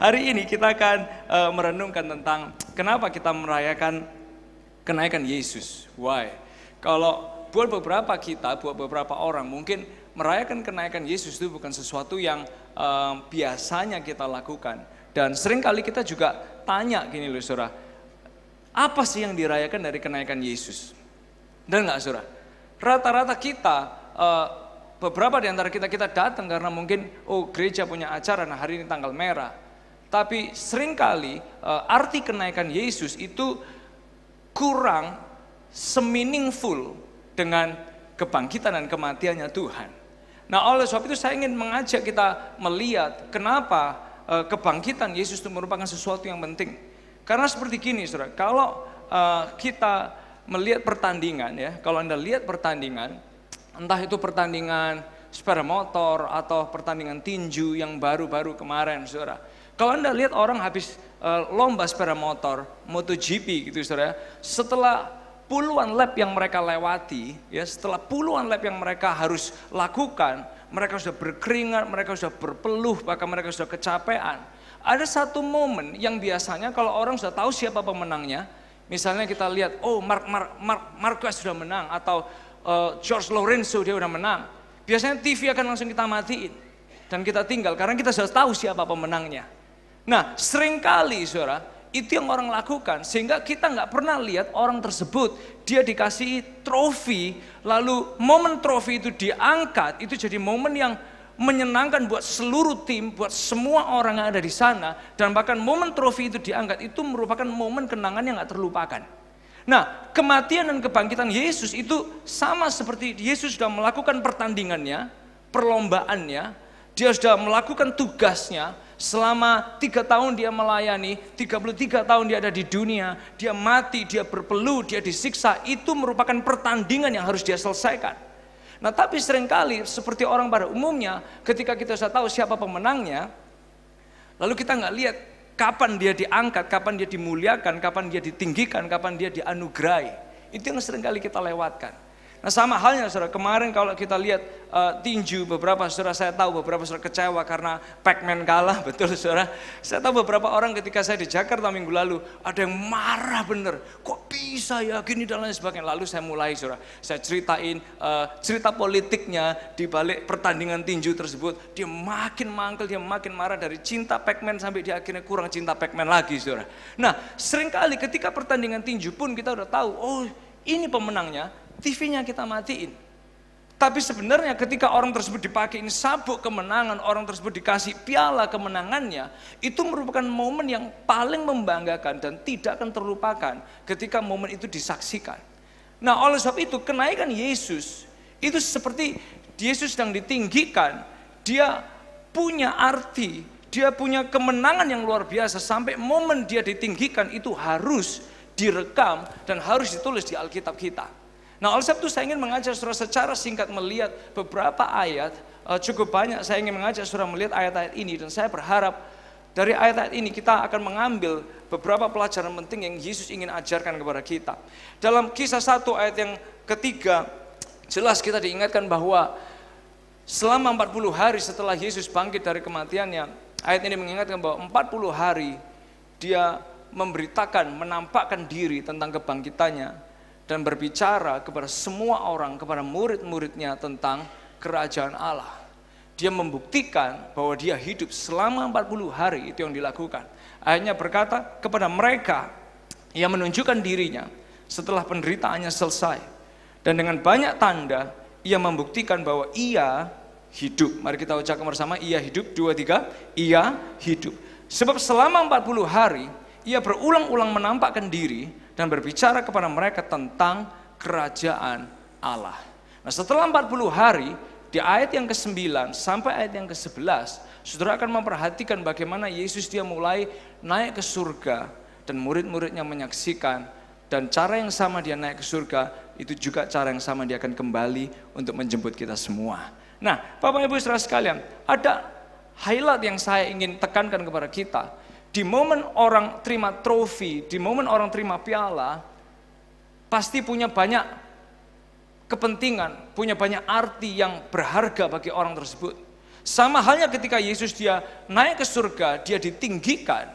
Hari ini kita akan uh, merenungkan tentang kenapa kita merayakan kenaikan Yesus. Why? Kalau buat beberapa kita, buat beberapa orang mungkin merayakan kenaikan Yesus itu bukan sesuatu yang um, biasanya kita lakukan. Dan sering kali kita juga tanya gini loh surah, apa sih yang dirayakan dari kenaikan Yesus? Dan nggak surah, rata-rata kita uh, beberapa di antara kita kita datang karena mungkin oh gereja punya acara nah hari ini tanggal merah tapi seringkali eh, arti kenaikan Yesus itu kurang semeaningful dengan kebangkitan dan kematiannya Tuhan. Nah oleh sebab itu saya ingin mengajak kita melihat kenapa eh, kebangkitan Yesus itu merupakan sesuatu yang penting. Karena seperti gini saudara, kalau eh, kita melihat pertandingan ya, kalau anda lihat pertandingan, entah itu pertandingan sepeda motor atau pertandingan tinju yang baru-baru kemarin saudara. Kalau Anda lihat orang habis eh, lomba sepeda motor, MotoGP gitu Saudara, setelah puluhan lap yang mereka lewati, ya setelah puluhan lap yang mereka harus lakukan, mereka sudah berkeringat, mereka sudah berpeluh, bahkan mereka sudah kecapean. Ada satu momen yang biasanya kalau orang sudah tahu siapa pemenangnya, misalnya kita lihat, oh Mark, Mark, Mark Marquez sudah menang atau uh, George Lorenzo dia sudah menang. Biasanya TV akan langsung kita matiin dan kita tinggal karena kita sudah tahu siapa pemenangnya. Nah, seringkali saudara, itu yang orang lakukan sehingga kita nggak pernah lihat orang tersebut dia dikasih trofi lalu momen trofi itu diangkat itu jadi momen yang menyenangkan buat seluruh tim, buat semua orang yang ada di sana, dan bahkan momen trofi itu diangkat itu merupakan momen kenangan yang nggak terlupakan. Nah, kematian dan kebangkitan Yesus itu sama seperti Yesus sudah melakukan pertandingannya, perlombaannya, dia sudah melakukan tugasnya, Selama tiga tahun dia melayani, 33 tahun dia ada di dunia, dia mati, dia berpeluh, dia disiksa. Itu merupakan pertandingan yang harus dia selesaikan. Nah tapi seringkali seperti orang pada umumnya ketika kita sudah tahu siapa pemenangnya, lalu kita nggak lihat kapan dia diangkat, kapan dia dimuliakan, kapan dia ditinggikan, kapan dia dianugerai Itu yang seringkali kita lewatkan. Nah sama halnya saudara, kemarin kalau kita lihat uh, tinju beberapa saudara saya tahu beberapa saudara kecewa karena Pacman kalah betul saudara. Saya tahu beberapa orang ketika saya di Jakarta minggu lalu ada yang marah bener, kok bisa ya gini dan lain sebagainya. Lalu saya mulai saudara, saya ceritain uh, cerita politiknya di balik pertandingan tinju tersebut. Dia makin mangkel, dia makin marah dari cinta Pacman sampai dia akhirnya kurang cinta Pacman lagi saudara. Nah seringkali ketika pertandingan tinju pun kita udah tahu, oh ini pemenangnya, TV-nya kita matiin. Tapi sebenarnya ketika orang tersebut dipakai sabuk kemenangan, orang tersebut dikasih piala kemenangannya, itu merupakan momen yang paling membanggakan dan tidak akan terlupakan ketika momen itu disaksikan. Nah oleh sebab itu kenaikan Yesus itu seperti Yesus yang ditinggikan, dia punya arti, dia punya kemenangan yang luar biasa sampai momen dia ditinggikan itu harus direkam dan harus ditulis di Alkitab kita. Nah oleh sebab itu saya ingin mengajak saudara secara singkat melihat beberapa ayat. Eh, cukup banyak saya ingin mengajak saudara melihat ayat-ayat ini. Dan saya berharap dari ayat-ayat ini kita akan mengambil beberapa pelajaran penting yang Yesus ingin ajarkan kepada kita. Dalam kisah satu ayat yang ketiga jelas kita diingatkan bahwa selama 40 hari setelah Yesus bangkit dari kematiannya, ayat ini mengingatkan bahwa 40 hari dia memberitakan, menampakkan diri tentang kebangkitannya dan berbicara kepada semua orang, kepada murid-muridnya tentang kerajaan Allah. Dia membuktikan bahwa dia hidup selama 40 hari itu yang dilakukan. Akhirnya berkata kepada mereka yang menunjukkan dirinya setelah penderitaannya selesai. Dan dengan banyak tanda ia membuktikan bahwa ia hidup. Mari kita ucapkan bersama, ia hidup. Dua, tiga, ia hidup. Sebab selama 40 hari, ia berulang-ulang menampakkan diri dan berbicara kepada mereka tentang kerajaan Allah. Nah setelah 40 hari, di ayat yang ke-9 sampai ayat yang ke-11, saudara akan memperhatikan bagaimana Yesus dia mulai naik ke surga dan murid-muridnya menyaksikan dan cara yang sama dia naik ke surga itu juga cara yang sama dia akan kembali untuk menjemput kita semua. Nah, Bapak Ibu saudara sekalian, ada highlight yang saya ingin tekankan kepada kita di momen orang terima trofi, di momen orang terima piala, pasti punya banyak kepentingan, punya banyak arti yang berharga bagi orang tersebut. Sama halnya ketika Yesus dia naik ke surga, dia ditinggikan,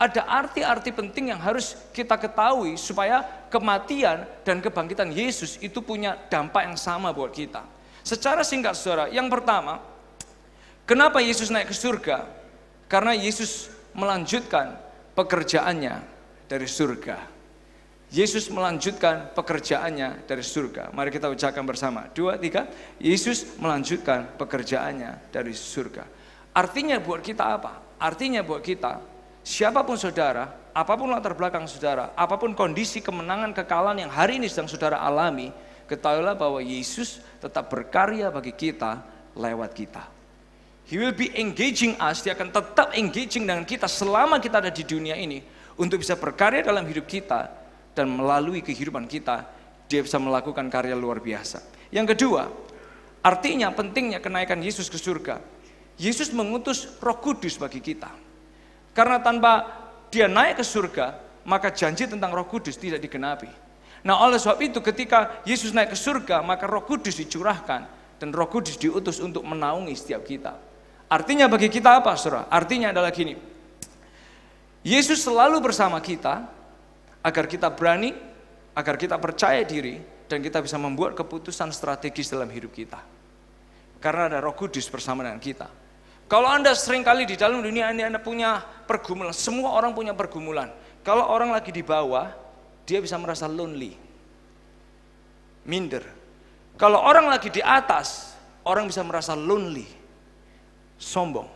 ada arti-arti penting yang harus kita ketahui supaya kematian dan kebangkitan Yesus itu punya dampak yang sama buat kita. Secara singkat saudara, yang pertama, kenapa Yesus naik ke surga? Karena Yesus melanjutkan pekerjaannya dari surga. Yesus melanjutkan pekerjaannya dari surga. Mari kita ucapkan bersama. Dua, tiga. Yesus melanjutkan pekerjaannya dari surga. Artinya buat kita apa? Artinya buat kita, siapapun saudara, apapun latar belakang saudara, apapun kondisi kemenangan kekalahan yang hari ini sedang saudara alami, ketahuilah bahwa Yesus tetap berkarya bagi kita lewat kita. He will be engaging us, dia akan tetap engaging dengan kita selama kita ada di dunia ini untuk bisa berkarya dalam hidup kita dan melalui kehidupan kita dia bisa melakukan karya luar biasa. Yang kedua, artinya pentingnya kenaikan Yesus ke surga. Yesus mengutus Roh Kudus bagi kita. Karena tanpa dia naik ke surga, maka janji tentang Roh Kudus tidak digenapi. Nah, oleh sebab itu ketika Yesus naik ke surga, maka Roh Kudus dicurahkan dan Roh Kudus diutus untuk menaungi setiap kita. Artinya bagi kita apa saudara? Artinya adalah gini. Yesus selalu bersama kita agar kita berani, agar kita percaya diri dan kita bisa membuat keputusan strategis dalam hidup kita. Karena ada Roh Kudus bersama dengan kita. Kalau Anda seringkali di dalam dunia ini Anda punya pergumulan, semua orang punya pergumulan. Kalau orang lagi di bawah, dia bisa merasa lonely, minder. Kalau orang lagi di atas, orang bisa merasa lonely sombong.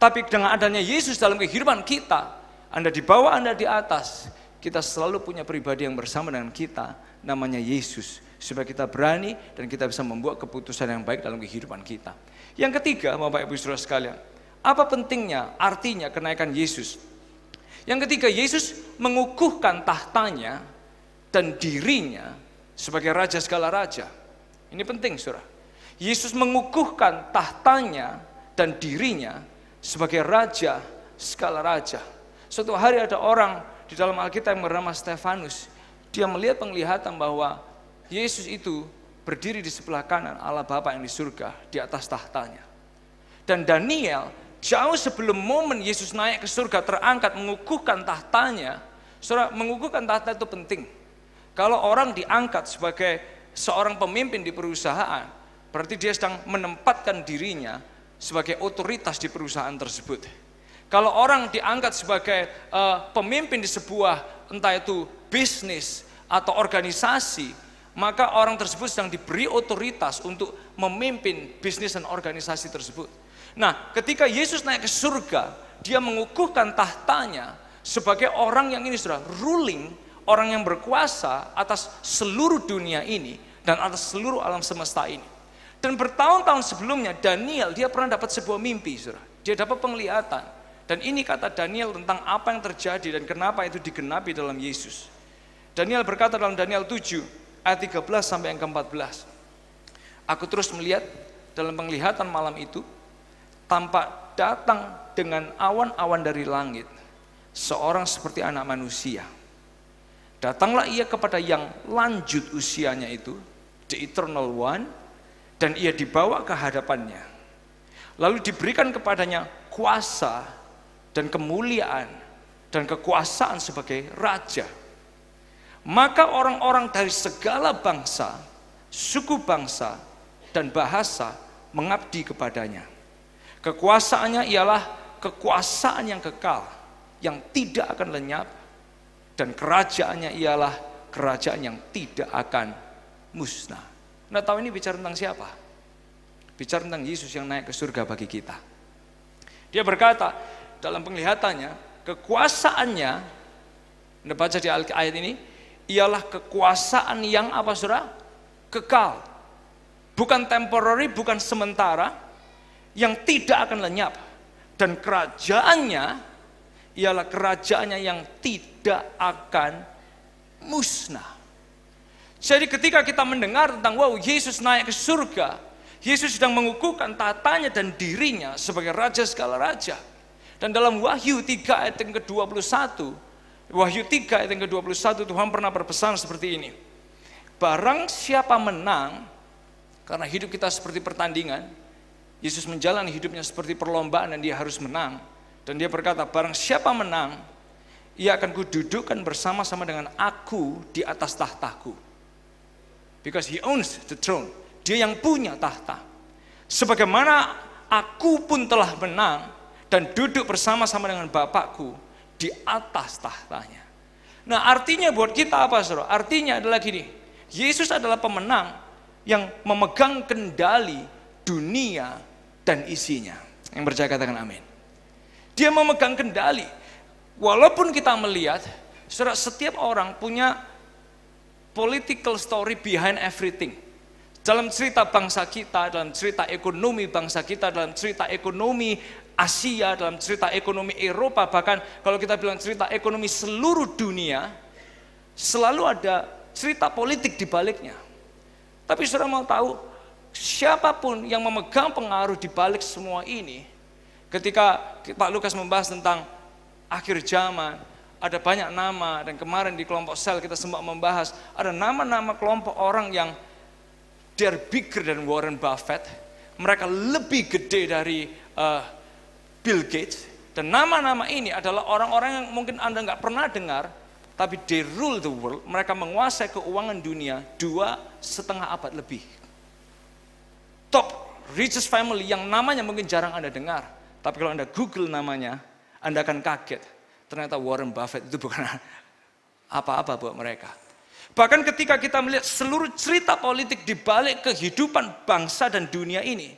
Tapi dengan adanya Yesus dalam kehidupan kita, Anda di bawah, Anda di atas, kita selalu punya pribadi yang bersama dengan kita, namanya Yesus. Supaya kita berani dan kita bisa membuat keputusan yang baik dalam kehidupan kita. Yang ketiga, Bapak Ibu Saudara sekalian, apa pentingnya, artinya kenaikan Yesus? Yang ketiga, Yesus mengukuhkan tahtanya dan dirinya sebagai raja segala raja. Ini penting, Surah. Yesus mengukuhkan tahtanya dan dirinya sebagai raja skala raja. Suatu hari ada orang di dalam Alkitab yang bernama Stefanus. Dia melihat penglihatan bahwa Yesus itu berdiri di sebelah kanan Allah Bapa yang di surga di atas tahtanya. Dan Daniel jauh sebelum momen Yesus naik ke surga terangkat mengukuhkan tahtanya. Saudara, mengukuhkan tahta itu penting. Kalau orang diangkat sebagai seorang pemimpin di perusahaan, berarti dia sedang menempatkan dirinya sebagai otoritas di perusahaan tersebut. Kalau orang diangkat sebagai uh, pemimpin di sebuah entah itu bisnis atau organisasi, maka orang tersebut sedang diberi otoritas untuk memimpin bisnis dan organisasi tersebut. Nah, ketika Yesus naik ke surga, dia mengukuhkan tahtanya sebagai orang yang ini sudah ruling, orang yang berkuasa atas seluruh dunia ini dan atas seluruh alam semesta ini. Dan bertahun-tahun sebelumnya Daniel dia pernah dapat sebuah mimpi, Saudara. Dia dapat penglihatan. Dan ini kata Daniel tentang apa yang terjadi dan kenapa itu digenapi dalam Yesus. Daniel berkata dalam Daniel 7 ayat 13 sampai yang ke-14. Aku terus melihat dalam penglihatan malam itu tampak datang dengan awan-awan dari langit seorang seperti anak manusia. Datanglah ia kepada yang lanjut usianya itu, the eternal one, dan ia dibawa ke hadapannya. Lalu diberikan kepadanya kuasa dan kemuliaan dan kekuasaan sebagai raja. Maka orang-orang dari segala bangsa, suku bangsa, dan bahasa mengabdi kepadanya. Kekuasaannya ialah kekuasaan yang kekal, yang tidak akan lenyap, dan kerajaannya ialah kerajaan yang tidak akan musnah. Anda nah, tahu ini bicara tentang siapa? Bicara tentang Yesus yang naik ke surga bagi kita. Dia berkata dalam penglihatannya, kekuasaannya, Anda baca di ayat ini, ialah kekuasaan yang apa saudara? Kekal. Bukan temporary, bukan sementara, yang tidak akan lenyap. Dan kerajaannya ialah kerajaannya yang tidak akan musnah. Jadi ketika kita mendengar tentang wow Yesus naik ke surga, Yesus sedang mengukuhkan tatanya dan dirinya sebagai raja segala raja. Dan dalam Wahyu 3 ayat yang ke-21, Wahyu 3 ayat yang ke-21 Tuhan pernah berpesan seperti ini. Barang siapa menang, karena hidup kita seperti pertandingan, Yesus menjalani hidupnya seperti perlombaan dan dia harus menang. Dan dia berkata, barang siapa menang, ia akan kududukkan bersama-sama dengan aku di atas tahtaku. Because he owns the throne. Dia yang punya tahta. Sebagaimana aku pun telah menang dan duduk bersama-sama dengan Bapakku di atas tahtanya. Nah artinya buat kita apa saudara? Artinya adalah gini, Yesus adalah pemenang yang memegang kendali dunia dan isinya. Yang percaya katakan amin. Dia memegang kendali. Walaupun kita melihat, saudara, setiap orang punya political story behind everything. Dalam cerita bangsa kita, dalam cerita ekonomi bangsa kita, dalam cerita ekonomi Asia, dalam cerita ekonomi Eropa, bahkan kalau kita bilang cerita ekonomi seluruh dunia, selalu ada cerita politik di baliknya. Tapi sudah mau tahu, siapapun yang memegang pengaruh di balik semua ini, ketika Pak Lukas membahas tentang akhir zaman, ada banyak nama dan kemarin di kelompok sel kita sempat membahas ada nama-nama kelompok orang yang they're bigger than Warren Buffett, mereka lebih gede dari uh, Bill Gates dan nama-nama ini adalah orang-orang yang mungkin Anda nggak pernah dengar tapi they rule the world, mereka menguasai keuangan dunia dua setengah abad lebih. Top richest family yang namanya mungkin jarang Anda dengar, tapi kalau Anda Google namanya, Anda akan kaget ternyata Warren Buffett itu bukan apa-apa buat mereka. Bahkan ketika kita melihat seluruh cerita politik di balik kehidupan bangsa dan dunia ini,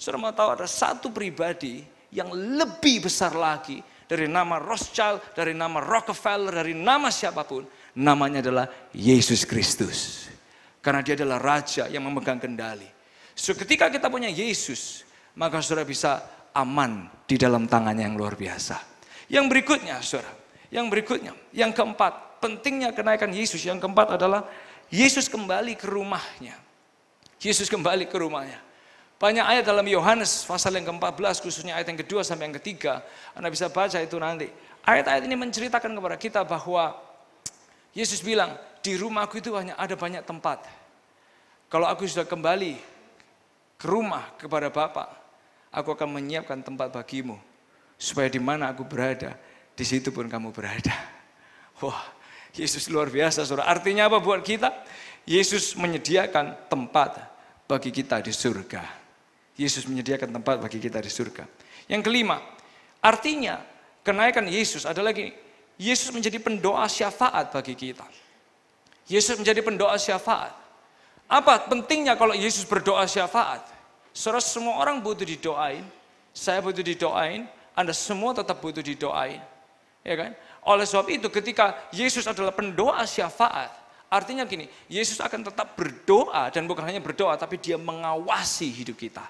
saudara mau tahu ada satu pribadi yang lebih besar lagi dari nama Rothschild, dari nama Rockefeller, dari nama siapapun, namanya adalah Yesus Kristus. Karena dia adalah raja yang memegang kendali. So, ketika kita punya Yesus, maka saudara bisa aman di dalam tangannya yang luar biasa. Yang berikutnya, saudara. Yang berikutnya, yang keempat. Pentingnya kenaikan Yesus. Yang keempat adalah Yesus kembali ke rumahnya. Yesus kembali ke rumahnya. Banyak ayat dalam Yohanes pasal yang ke-14 khususnya ayat yang kedua sampai yang ketiga. Anda bisa baca itu nanti. Ayat-ayat ini menceritakan kepada kita bahwa Yesus bilang, di rumahku itu hanya ada banyak tempat. Kalau aku sudah kembali ke rumah kepada Bapa, aku akan menyiapkan tempat bagimu. Supaya di mana aku berada, di situ pun kamu berada. Wah, Yesus luar biasa saudara. Artinya apa buat kita? Yesus menyediakan tempat bagi kita di surga. Yesus menyediakan tempat bagi kita di surga. Yang kelima, artinya kenaikan Yesus adalah gini. Yesus menjadi pendoa syafaat bagi kita. Yesus menjadi pendoa syafaat. Apa pentingnya kalau Yesus berdoa syafaat? Saudara semua orang butuh didoain. Saya butuh didoain. Anda semua tetap butuh didoain. Ya kan? Oleh sebab itu ketika Yesus adalah pendoa syafaat, artinya gini, Yesus akan tetap berdoa dan bukan hanya berdoa tapi dia mengawasi hidup kita.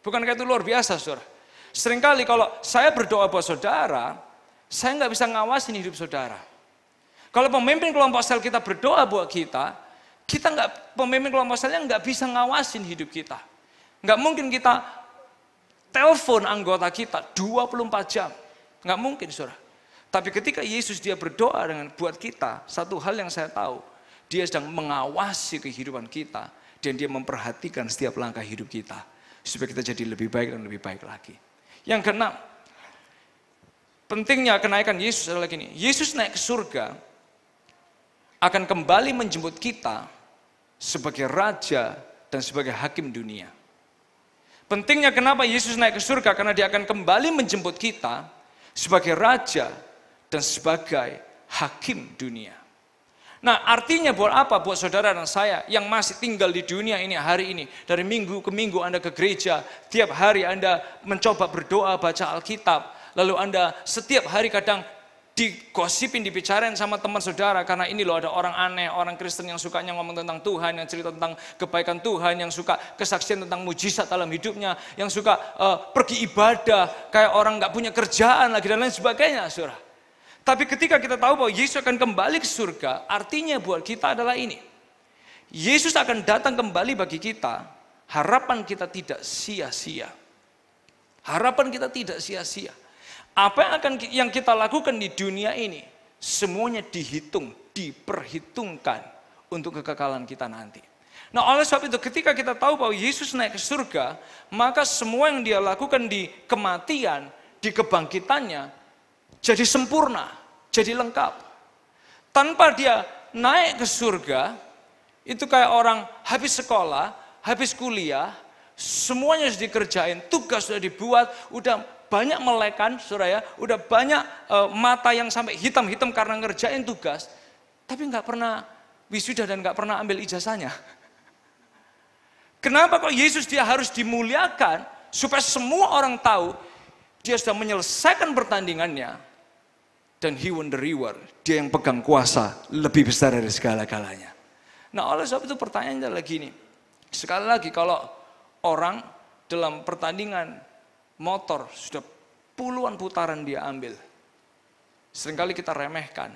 Bukankah itu luar biasa, Saudara? Seringkali kalau saya berdoa buat saudara, saya nggak bisa ngawasin hidup saudara. Kalau pemimpin kelompok sel kita berdoa buat kita, kita nggak pemimpin kelompok selnya nggak bisa ngawasin hidup kita. Nggak mungkin kita telepon anggota kita 24 jam. Nggak mungkin saudara. Tapi ketika Yesus dia berdoa dengan buat kita, satu hal yang saya tahu, dia sedang mengawasi kehidupan kita dan dia memperhatikan setiap langkah hidup kita supaya kita jadi lebih baik dan lebih baik lagi. Yang keenam, pentingnya kenaikan Yesus adalah gini. Yesus naik ke surga akan kembali menjemput kita sebagai raja dan sebagai hakim dunia. Pentingnya kenapa Yesus naik ke surga? Karena dia akan kembali menjemput kita sebagai raja dan sebagai hakim dunia. Nah artinya buat apa? Buat saudara dan saya yang masih tinggal di dunia ini hari ini. Dari minggu ke minggu Anda ke gereja, tiap hari Anda mencoba berdoa, baca Alkitab. Lalu Anda setiap hari kadang digosipin, dibicarain sama teman saudara karena ini loh ada orang aneh, orang Kristen yang sukanya ngomong tentang Tuhan, yang cerita tentang kebaikan Tuhan, yang suka kesaksian tentang mujizat dalam hidupnya, yang suka uh, pergi ibadah kayak orang nggak punya kerjaan lagi dan lain sebagainya, saudara. Tapi ketika kita tahu bahwa Yesus akan kembali ke surga, artinya buat kita adalah ini. Yesus akan datang kembali bagi kita, harapan kita tidak sia-sia. Harapan kita tidak sia-sia. Apa yang akan yang kita lakukan di dunia ini semuanya dihitung, diperhitungkan untuk kekekalan kita nanti. Nah oleh sebab itu ketika kita tahu bahwa Yesus naik ke surga, maka semua yang dia lakukan di kematian, di kebangkitannya, jadi sempurna, jadi lengkap. Tanpa dia naik ke surga, itu kayak orang habis sekolah, habis kuliah, semuanya sudah dikerjain, tugas sudah dibuat, udah banyak melekan, suraya udah banyak e, mata yang sampai hitam-hitam karena ngerjain tugas, tapi nggak pernah wisuda dan nggak pernah ambil ijazahnya. Kenapa kok Yesus dia harus dimuliakan supaya semua orang tahu dia sudah menyelesaikan pertandingannya dan he won the reward. Dia yang pegang kuasa lebih besar dari segala-galanya. Nah oleh sebab itu pertanyaannya lagi nih. Sekali lagi kalau orang dalam pertandingan motor sudah puluhan putaran dia ambil. Seringkali kita remehkan.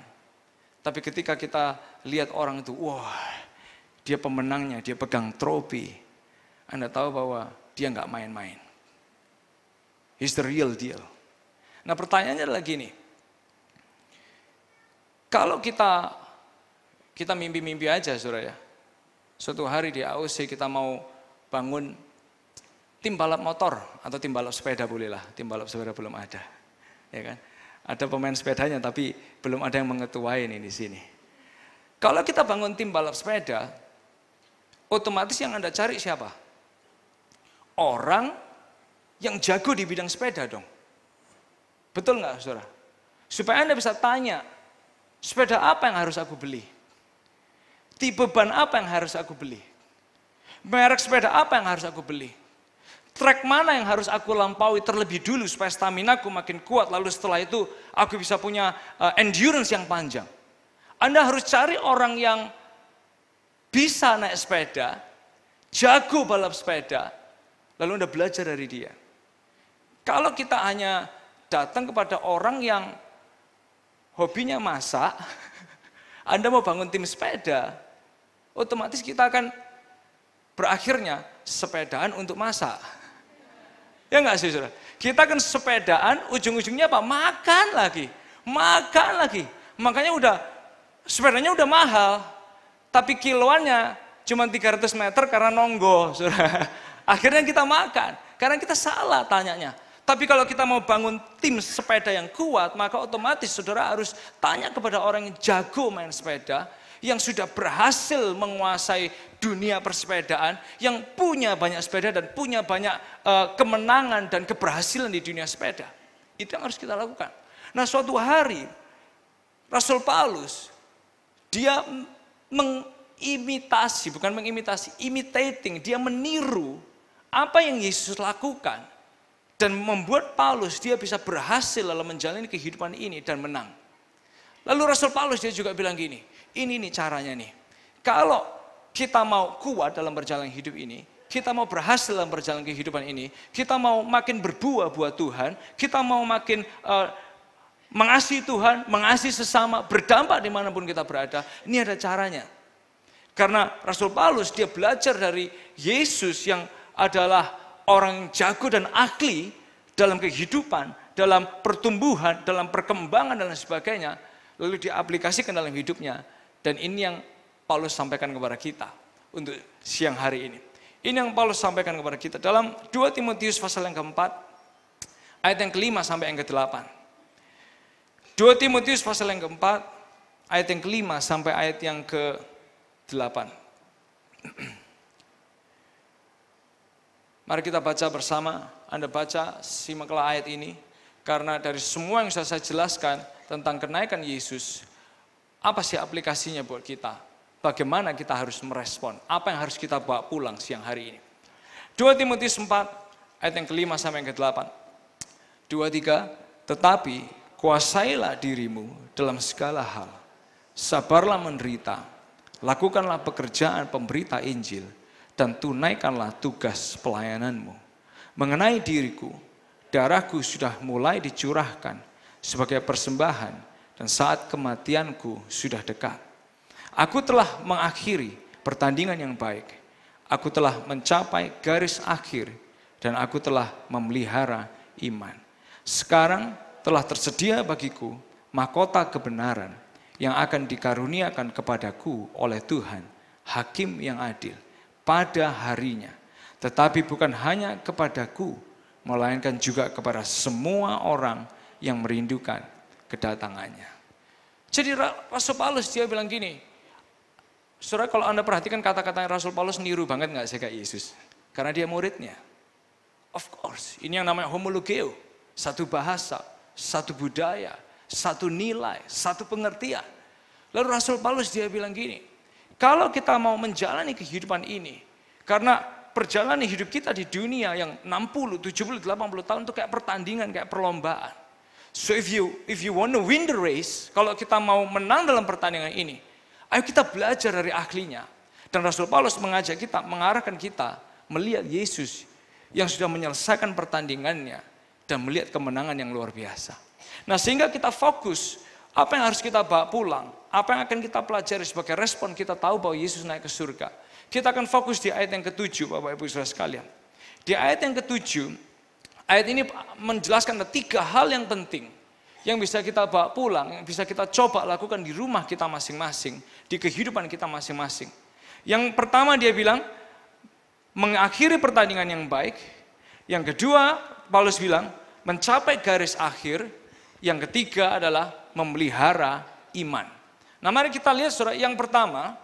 Tapi ketika kita lihat orang itu, wah dia pemenangnya, dia pegang trofi. Anda tahu bahwa dia nggak main-main. He's the real deal. Nah pertanyaannya adalah gini, kalau kita kita mimpi-mimpi aja suraya, suatu hari di AOC kita mau bangun tim balap motor atau tim balap sepeda bolehlah, tim balap sepeda belum ada. Ya kan? Ada pemain sepedanya tapi belum ada yang mengetuai ini di sini. Kalau kita bangun tim balap sepeda, otomatis yang Anda cari siapa? Orang yang jago di bidang sepeda dong. Betul nggak saudara? Supaya Anda bisa tanya, sepeda apa yang harus aku beli? Tipe ban apa yang harus aku beli? Merek sepeda apa yang harus aku beli? track mana yang harus aku lampaui terlebih dulu supaya stamina aku makin kuat lalu setelah itu aku bisa punya eh, endurance yang panjang. Anda harus cari orang yang bisa naik sepeda, jago balap sepeda, lalu Anda belajar dari dia. Kalau kita hanya datang kepada orang yang hobinya masak, Anda mau bangun tim sepeda, otomatis kita akan berakhirnya sepedaan untuk masak. Ya enggak sih saudara? Kita kan sepedaan, ujung-ujungnya apa? Makan lagi. Makan lagi. Makanya udah, sepedanya udah mahal. Tapi kiloannya cuma 300 meter karena nonggo. Saudara. Akhirnya kita makan. Karena kita salah tanyanya. Tapi kalau kita mau bangun tim sepeda yang kuat, maka otomatis saudara harus tanya kepada orang yang jago main sepeda, yang sudah berhasil menguasai dunia persepedaan, yang punya banyak sepeda dan punya banyak uh, kemenangan dan keberhasilan di dunia sepeda. Itu yang harus kita lakukan. Nah, suatu hari Rasul Paulus dia mengimitasi, bukan mengimitasi, imitating, dia meniru apa yang Yesus lakukan dan membuat Paulus dia bisa berhasil dalam menjalani kehidupan ini dan menang. Lalu Rasul Paulus dia juga bilang gini, ini nih caranya nih. Kalau kita mau kuat dalam berjalan hidup ini, kita mau berhasil dalam berjalan kehidupan ini, kita mau makin berbuah buat Tuhan, kita mau makin uh, mengasihi Tuhan, mengasihi sesama, berdampak dimanapun kita berada, ini ada caranya. Karena Rasul Paulus dia belajar dari Yesus yang adalah orang jago dan ahli dalam kehidupan, dalam pertumbuhan, dalam perkembangan dan lain sebagainya, lalu diaplikasikan dalam hidupnya. Dan ini yang Paulus sampaikan kepada kita untuk siang hari ini. Ini yang Paulus sampaikan kepada kita dalam 2 Timotius pasal yang keempat, ayat yang kelima sampai yang kedelapan. 2 Timotius pasal yang keempat, ayat yang kelima sampai ayat yang ke delapan. Mari kita baca bersama. Anda baca, simaklah ayat ini. Karena dari semua yang sudah saya jelaskan tentang kenaikan Yesus, apa sih aplikasinya buat kita? Bagaimana kita harus merespon? Apa yang harus kita bawa pulang siang hari ini? 2 Timotius 4 ayat yang kelima sampai yang ke-8. 23 tetapi kuasailah dirimu dalam segala hal. Sabarlah menderita, lakukanlah pekerjaan pemberita Injil dan tunaikanlah tugas pelayananmu. Mengenai diriku, darahku sudah mulai dicurahkan sebagai persembahan dan saat kematianku sudah dekat. Aku telah mengakhiri pertandingan yang baik. Aku telah mencapai garis akhir dan aku telah memelihara iman. Sekarang telah tersedia bagiku mahkota kebenaran yang akan dikaruniakan kepadaku oleh Tuhan, hakim yang adil pada harinya. Tetapi bukan hanya kepadaku, melainkan juga kepada semua orang yang merindukan kedatangannya. Jadi Rasul Paulus dia bilang gini, Surah kalau Anda perhatikan kata-kata Rasul Paulus niru banget nggak sih kayak Yesus? Karena dia muridnya. Of course, ini yang namanya homologeo. Satu bahasa, satu budaya, satu nilai, satu pengertian. Lalu Rasul Paulus dia bilang gini, kalau kita mau menjalani kehidupan ini, karena perjalanan hidup kita di dunia yang 60, 70, 80 tahun itu kayak pertandingan, kayak perlombaan. So if you if you want to win the race, kalau kita mau menang dalam pertandingan ini, ayo kita belajar dari ahlinya. Dan Rasul Paulus mengajak kita, mengarahkan kita melihat Yesus yang sudah menyelesaikan pertandingannya dan melihat kemenangan yang luar biasa. Nah, sehingga kita fokus apa yang harus kita bawa pulang, apa yang akan kita pelajari sebagai respon kita tahu bahwa Yesus naik ke surga. Kita akan fokus di ayat yang ketujuh, Bapak Ibu Saudara sekalian. Di ayat yang ketujuh, Ayat ini menjelaskan ada tiga hal yang penting yang bisa kita bawa pulang, yang bisa kita coba lakukan di rumah kita masing-masing, di kehidupan kita masing-masing. Yang pertama dia bilang mengakhiri pertandingan yang baik. Yang kedua Paulus bilang mencapai garis akhir. Yang ketiga adalah memelihara iman. Nah mari kita lihat surat yang pertama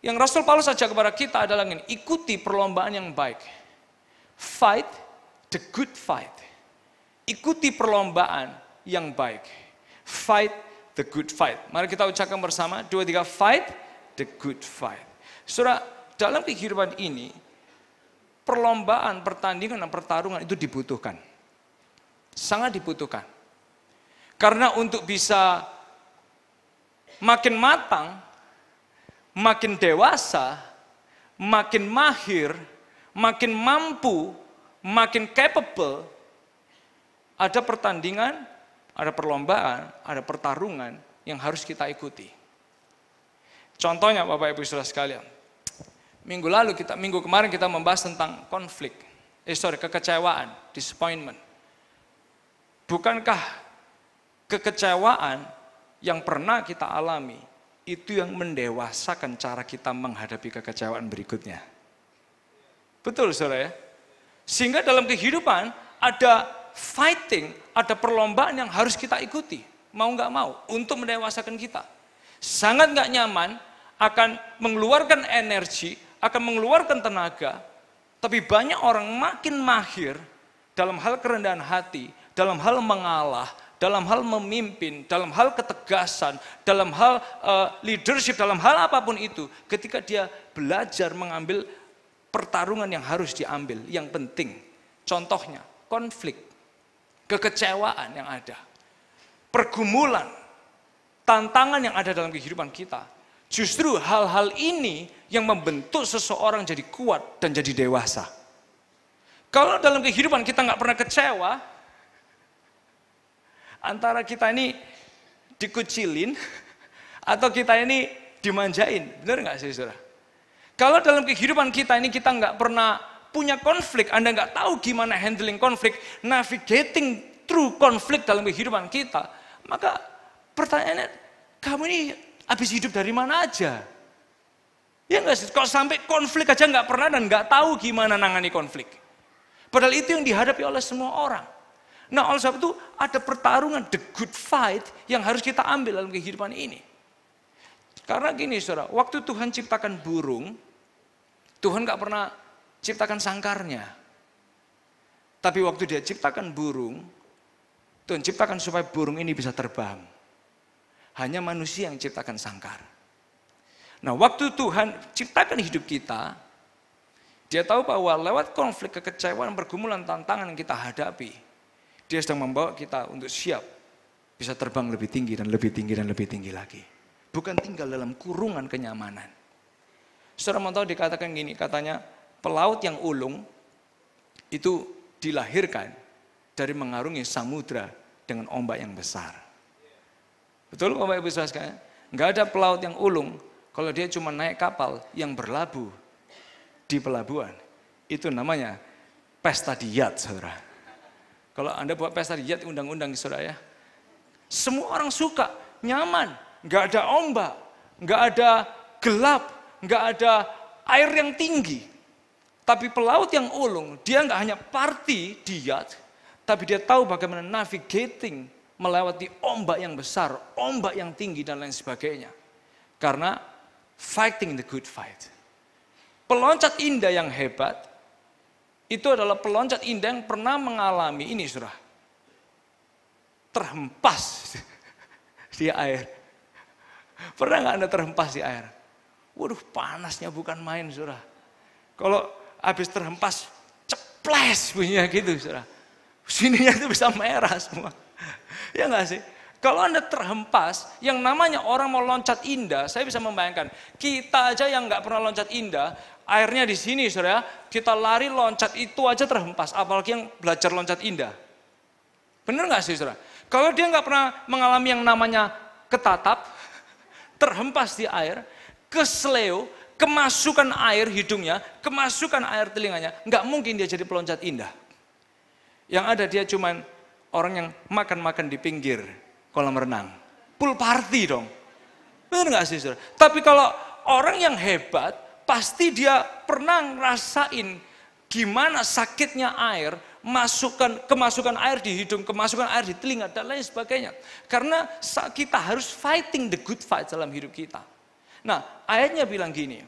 yang Rasul Paulus ajak kepada kita adalah ini, ikuti perlombaan yang baik. Fight the good fight. Ikuti perlombaan yang baik. Fight the good fight. Mari kita ucapkan bersama. Dua, tiga. Fight the good fight. Saudara, dalam kehidupan ini, perlombaan, pertandingan, dan pertarungan itu dibutuhkan. Sangat dibutuhkan. Karena untuk bisa makin matang, makin dewasa, makin mahir, makin mampu, makin capable, ada pertandingan, ada perlombaan, ada pertarungan yang harus kita ikuti. Contohnya Bapak Ibu Saudara sekalian, minggu lalu kita minggu kemarin kita membahas tentang konflik. Eh sorry, kekecewaan, disappointment. Bukankah kekecewaan yang pernah kita alami itu yang mendewasakan cara kita menghadapi kekecewaan berikutnya? Betul saudara ya? Sehingga dalam kehidupan ada fighting, ada perlombaan yang harus kita ikuti. Mau nggak mau, untuk mendewasakan kita. Sangat nggak nyaman, akan mengeluarkan energi, akan mengeluarkan tenaga, tapi banyak orang makin mahir dalam hal kerendahan hati, dalam hal mengalah, dalam hal memimpin, dalam hal ketegasan, dalam hal uh, leadership, dalam hal apapun itu, ketika dia belajar mengambil pertarungan yang harus diambil, yang penting. Contohnya, konflik, kekecewaan yang ada, pergumulan, tantangan yang ada dalam kehidupan kita. Justru hal-hal ini yang membentuk seseorang jadi kuat dan jadi dewasa. Kalau dalam kehidupan kita nggak pernah kecewa, antara kita ini dikucilin atau kita ini dimanjain, benar nggak sih saudara? Kalau dalam kehidupan kita ini kita nggak pernah punya konflik, Anda nggak tahu gimana handling konflik, navigating through konflik dalam kehidupan kita, maka pertanyaannya, kamu ini habis hidup dari mana aja? Ya nggak sih, kalau sampai konflik aja nggak pernah dan nggak tahu gimana nangani konflik. Padahal itu yang dihadapi oleh semua orang. Nah oleh sebab itu ada pertarungan the good fight yang harus kita ambil dalam kehidupan ini. Karena gini saudara, waktu Tuhan ciptakan burung, Tuhan gak pernah ciptakan sangkarnya. Tapi waktu dia ciptakan burung, Tuhan ciptakan supaya burung ini bisa terbang. Hanya manusia yang ciptakan sangkar. Nah waktu Tuhan ciptakan hidup kita, dia tahu bahwa lewat konflik, kekecewaan, pergumulan, tantangan yang kita hadapi, dia sedang membawa kita untuk siap bisa terbang lebih tinggi dan lebih tinggi dan lebih tinggi lagi. Bukan tinggal dalam kurungan kenyamanan. Saudara mau dikatakan gini, katanya pelaut yang ulung itu dilahirkan dari mengarungi samudra dengan ombak yang besar. Betul Bapak Ibu Saudara sekalian? Enggak ada pelaut yang ulung kalau dia cuma naik kapal yang berlabuh di pelabuhan. Itu namanya pesta diyat Saudara. Kalau Anda buat pesta diyat undang-undang Saudara ya. Semua orang suka, nyaman, enggak ada ombak, enggak ada gelap, nggak ada air yang tinggi. Tapi pelaut yang ulung, dia nggak hanya party di tapi dia tahu bagaimana navigating melewati ombak yang besar, ombak yang tinggi dan lain sebagainya. Karena fighting the good fight. Peloncat indah yang hebat, itu adalah peloncat indah yang pernah mengalami, ini surah, terhempas di air. Pernah nggak Anda terhempas di air? Waduh panasnya bukan main surah. Kalau habis terhempas ceples bunyinya gitu surah. Sininya itu bisa merah semua. ya enggak sih? Kalau Anda terhempas, yang namanya orang mau loncat indah, saya bisa membayangkan. Kita aja yang nggak pernah loncat indah, airnya di sini surah kita lari loncat itu aja terhempas, apalagi yang belajar loncat indah. Benar nggak sih surah? Kalau dia nggak pernah mengalami yang namanya ketatap, terhempas di air, kesleo, kemasukan air hidungnya, kemasukan air telinganya, nggak mungkin dia jadi peloncat indah. Yang ada dia cuman orang yang makan-makan di pinggir kolam renang. Pool party dong. Benar nggak sih saudara? Tapi kalau orang yang hebat, pasti dia pernah ngerasain gimana sakitnya air, masukan kemasukan air di hidung, kemasukan air di telinga dan lain sebagainya. Karena kita harus fighting the good fight dalam hidup kita. Nah, ayatnya bilang gini.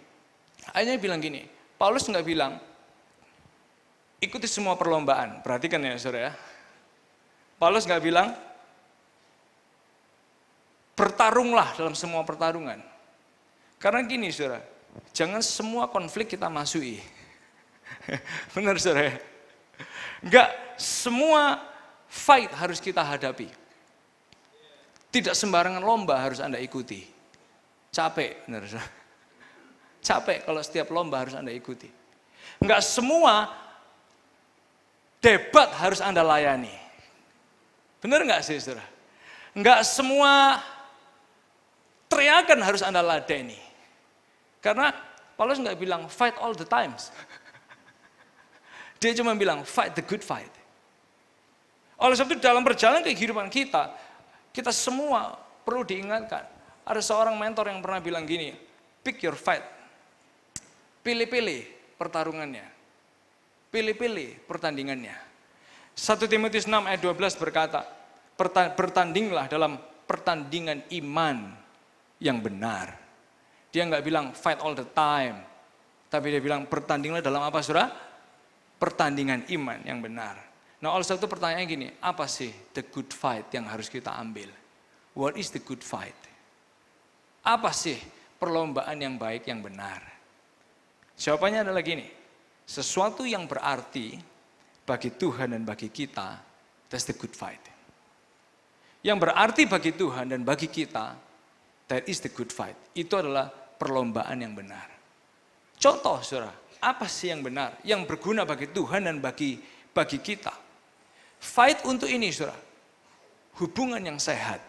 Ayatnya bilang gini. Paulus nggak bilang, ikuti semua perlombaan. Perhatikan ya saudara ya. Paulus nggak bilang, bertarunglah dalam semua pertarungan. Karena gini saudara, jangan semua konflik kita masuki. Benar saudara ya? Enggak semua fight harus kita hadapi. Tidak sembarangan lomba harus Anda ikuti. Capek, benar Capek kalau setiap lomba harus Anda ikuti. nggak semua debat harus Anda layani. Benar nggak sih, saudara? nggak semua teriakan harus Anda ladeni. Karena Paulus nggak bilang fight all the times. Dia cuma bilang fight the good fight. Oleh sebab itu dalam perjalanan kehidupan kita, kita semua perlu diingatkan ada seorang mentor yang pernah bilang gini, pick your fight. Pilih-pilih pertarungannya. Pilih-pilih pertandingannya. 1 Timotius 6 ayat 12 berkata, bertandinglah dalam pertandingan iman yang benar. Dia nggak bilang fight all the time. Tapi dia bilang pertandinglah dalam apa surah? Pertandingan iman yang benar. Nah oleh satu pertanyaan gini, apa sih the good fight yang harus kita ambil? What is the good fight? Apa sih perlombaan yang baik yang benar? Jawabannya adalah gini. Sesuatu yang berarti bagi Tuhan dan bagi kita, that's the good fight. Yang berarti bagi Tuhan dan bagi kita, that is the good fight. Itu adalah perlombaan yang benar. Contoh, saudara, apa sih yang benar, yang berguna bagi Tuhan dan bagi bagi kita? Fight untuk ini, saudara. Hubungan yang sehat.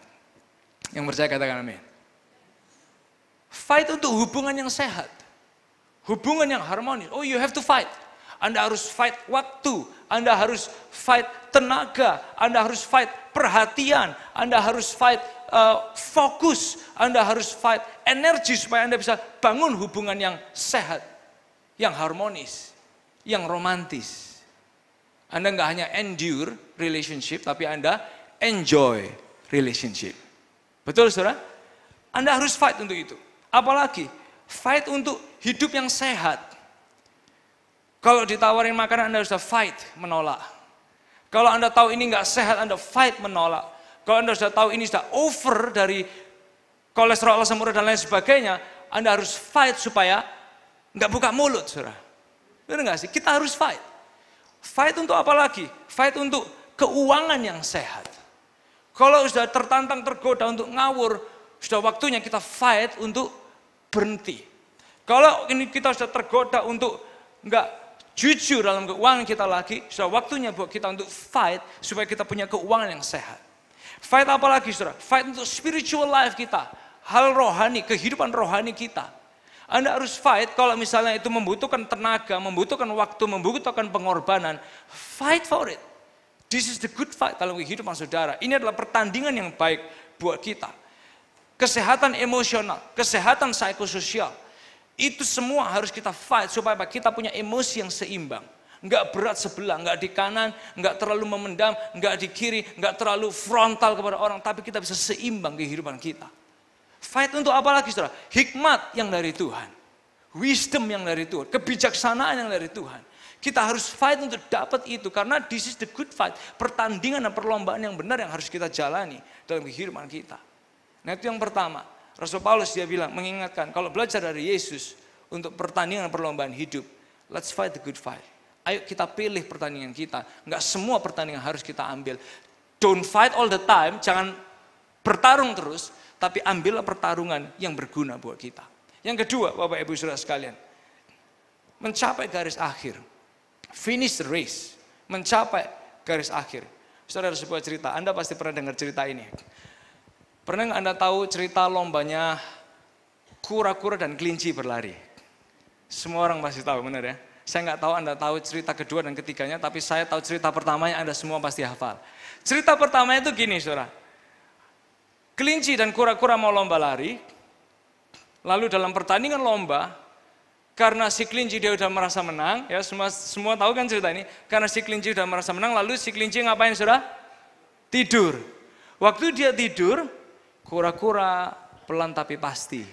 Yang percaya katakan amin. Fight untuk hubungan yang sehat. Hubungan yang harmonis. Oh, you have to fight. Anda harus fight waktu, Anda harus fight tenaga, Anda harus fight perhatian, Anda harus fight uh, fokus, Anda harus fight energi supaya Anda bisa bangun hubungan yang sehat, yang harmonis, yang romantis. Anda nggak hanya endure relationship, tapi Anda enjoy relationship. Betul, saudara? Anda harus fight untuk itu. Apalagi fight untuk hidup yang sehat. Kalau ditawarin makanan Anda sudah fight menolak. Kalau Anda tahu ini nggak sehat Anda fight menolak. Kalau Anda sudah tahu ini sudah over dari kolesterol asam urat dan lain sebagainya, Anda harus fight supaya nggak buka mulut, saudara. Benar nggak sih? Kita harus fight. Fight untuk apa lagi? Fight untuk keuangan yang sehat. Kalau sudah tertantang tergoda untuk ngawur, sudah waktunya kita fight untuk berhenti. Kalau ini kita sudah tergoda untuk nggak jujur dalam keuangan kita lagi, sudah waktunya buat kita untuk fight supaya kita punya keuangan yang sehat. Fight apa lagi saudara? Fight untuk spiritual life kita. Hal rohani, kehidupan rohani kita. Anda harus fight kalau misalnya itu membutuhkan tenaga, membutuhkan waktu, membutuhkan pengorbanan. Fight for it. This is the good fight dalam kehidupan saudara. Ini adalah pertandingan yang baik buat kita kesehatan emosional, kesehatan psikososial. Itu semua harus kita fight supaya kita punya emosi yang seimbang. Enggak berat sebelah, enggak di kanan, enggak terlalu memendam, enggak di kiri, enggak terlalu frontal kepada orang, tapi kita bisa seimbang kehidupan kita. Fight untuk apa lagi saudara? Hikmat yang dari Tuhan. Wisdom yang dari Tuhan, kebijaksanaan yang dari Tuhan. Kita harus fight untuk dapat itu karena this is the good fight. Pertandingan dan perlombaan yang benar yang harus kita jalani dalam kehidupan kita. Nah itu yang pertama. Rasul Paulus dia bilang mengingatkan kalau belajar dari Yesus untuk pertandingan perlombaan hidup. Let's fight the good fight. Ayo kita pilih pertandingan kita. Enggak semua pertandingan harus kita ambil. Don't fight all the time. Jangan bertarung terus. Tapi ambillah pertarungan yang berguna buat kita. Yang kedua Bapak Ibu Saudara sekalian. Mencapai garis akhir. Finish the race. Mencapai garis akhir. Saudara sebuah cerita. Anda pasti pernah dengar cerita ini. Pernah nggak Anda tahu cerita lombanya kura-kura dan kelinci berlari? Semua orang pasti tahu, benar ya? Saya nggak tahu Anda tahu cerita kedua dan ketiganya, tapi saya tahu cerita pertamanya Anda semua pasti hafal. Cerita pertamanya itu gini, saudara. Kelinci dan kura-kura mau lomba lari, lalu dalam pertandingan lomba, karena si kelinci dia udah merasa menang, ya semua semua tahu kan cerita ini. Karena si kelinci udah merasa menang, lalu si kelinci ngapain saudara? Tidur. Waktu dia tidur, kura-kura pelan tapi pasti.